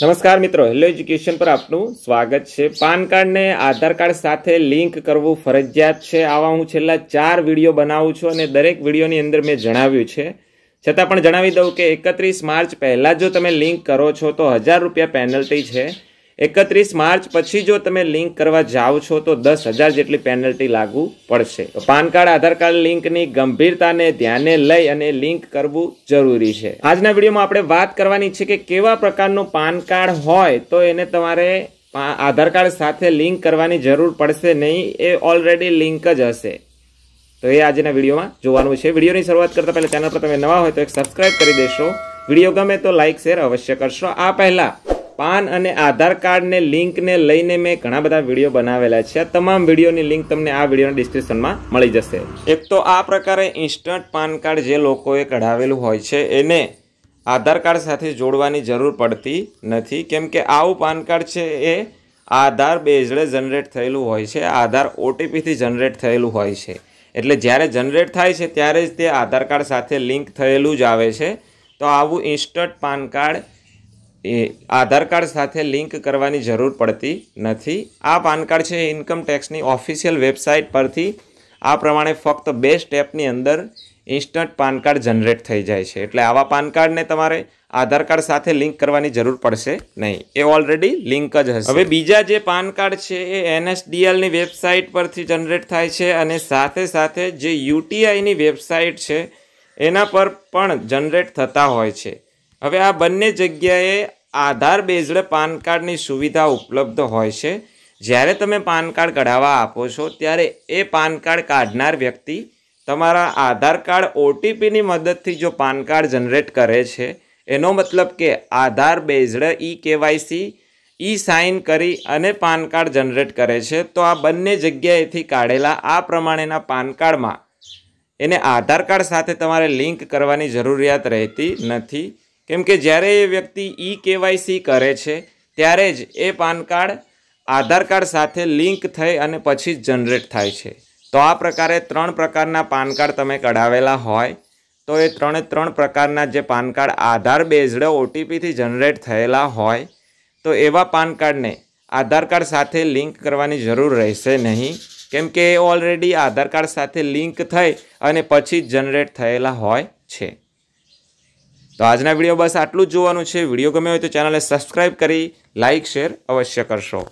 નમસ્કાર મિત્રો hello education પર આપનું સ્વાગત છે પાન કાર્ડને આધાર કાર્ડ સાથે લિંક કરવું ફરજિયાત છે આવા હું છેલ્લા ચાર વિડીયો બનાવું છું અને દરેક વિડીયોની અંદર મેં જણાવ્યું છે છતાં પણ જણાવી દઉં કે એકત્રીસ માર્ચ પહેલાં જો તમે લિંક કરો છો તો હજાર રૂપિયા પેનલ્ટી છે એકત્રીસ માર્ચ પછી જો તમે લિંક કરવા જાઓ છો તો દસ હજાર જેટલી પેનલ્ટી લાગુ પડશે પાન કાર્ડ આધાર કાર્ડ લિંકની ગંભીરતાને ધ્યાને લઈ અને લિંક કરવું જરૂરી છે આજના વિડીયોમાં આપણે વાત કરવાની છે કે કેવા પ્રકારનું પાન કાર્ડ હોય તો એને તમારે આધાર કાર્ડ સાથે લિંક કરવાની જરૂર પડશે નહીં એ ઓલરેડી લિંક જ હશે તો એ આજના વિડીયોમાં જોવાનું છે વિડીયોની શરૂઆત કરતા પહેલાં ચેનલ પર તમે નવા હોય તો એક સબસ્ક્રાઈબ કરી દેશો વિડીયો ગમે તો લાઇક શેર અવશ્ય કરશો આ પહેલાં પાન અને આધાર કાર્ડને લિંકને લઈને મેં ઘણા બધા વિડીયો બનાવેલા છે તમામ વિડીયોની લિંક તમને આ વિડીયોના ડિસ્ક્રિપ્શનમાં મળી જશે એક તો આ પ્રકારે ઇન્સ્ટન્ટ પાન કાર્ડ જે લોકોએ કઢાવેલું હોય છે એને આધાર કાર્ડ સાથે જોડવાની જરૂર પડતી નથી કેમ કે આવું પાન કાર્ડ છે એ આધાર બેઝડે જનરેટ થયેલું હોય છે આધાર ઓટીપીથી જનરેટ થયેલું હોય છે એટલે જ્યારે જનરેટ થાય છે ત્યારે જ તે આધાર કાર્ડ સાથે લિંક થયેલું જ આવે છે તો આવું ઇન્સ્ટન્ટ પાન કાર્ડ એ આધાર કાર્ડ સાથે લિંક કરવાની જરૂર પડતી નથી આ પાન કાર્ડ છે ઇન્કમ ટેક્સની ઓફિશિયલ વેબસાઇટ પરથી આ પ્રમાણે ફક્ત બે સ્ટેપની અંદર ઇન્સ્ટન્ટ પાન કાર્ડ જનરેટ થઈ જાય છે એટલે આવા પાન કાર્ડને તમારે આધાર કાર્ડ સાથે લિંક કરવાની જરૂર પડશે નહીં એ ઓલરેડી લિંક જ હશે હવે બીજા જે પાન કાર્ડ છે એ એનએસડીએલની વેબસાઇટ પરથી જનરેટ થાય છે અને સાથે સાથે જે યુટીઆઈની વેબસાઇટ છે એના પર પણ જનરેટ થતા હોય છે હવે આ બંને જગ્યાએ આધાર બેઝડ પાન કાર્ડની સુવિધા ઉપલબ્ધ હોય છે જ્યારે તમે પાન કાર્ડ કઢાવવા આપો છો ત્યારે એ પાન કાર્ડ કાઢનાર વ્યક્તિ તમારા આધાર કાર્ડ ઓટીપીની મદદથી જો પાન કાર્ડ જનરેટ કરે છે એનો મતલબ કે Aadhaar based E KYC E sign કરી અને પાન કાર્ડ જનરેટ કરે છે તો આ બંને જગ્યાએથી કાઢેલા આ પ્રમાણેના પાન કાર્ડમાં એને આધાર કાર્ડ સાથે તમારે લિંક કરવાની જરૂરિયાત રહેતી નથી કેમકે જ્યારે એ વ્યક્તિ ઈ કેવાયસી કરે છે ત્યારે જ એ પાન કાર્ડ આધાર કાર્ડ સાથે લિંક થઈ અને પછી જ જનરેટ થાય છે તો આ પ્રકારે ત્રણ પ્રકારના પાન કાર્ડ તમે કઢાવેલા હોય તો એ ત્રણે ત્રણ પ્રકારના જે પાન કાર્ડ આધાર બેઝડ ઓટીપીથી જનરેટ થયેલા હોય તો એવા પાન કાર્ડને આધાર કાર્ડ સાથે લિંક કરવાની જરૂર રહેશે નહીં કેમ કે એ ઓલરેડી આધાર કાર્ડ સાથે લિંક થઈ અને પછી જ જનરેટ થયેલા હોય છે તો આજના વિડીયો બસ આટલું જ જોવાનું છે વિડીયો ગમ્યો હોય તો ચેનલને સબસ્ક્રાઈબ કરી લાઇક શેર અવશ્ય કરશો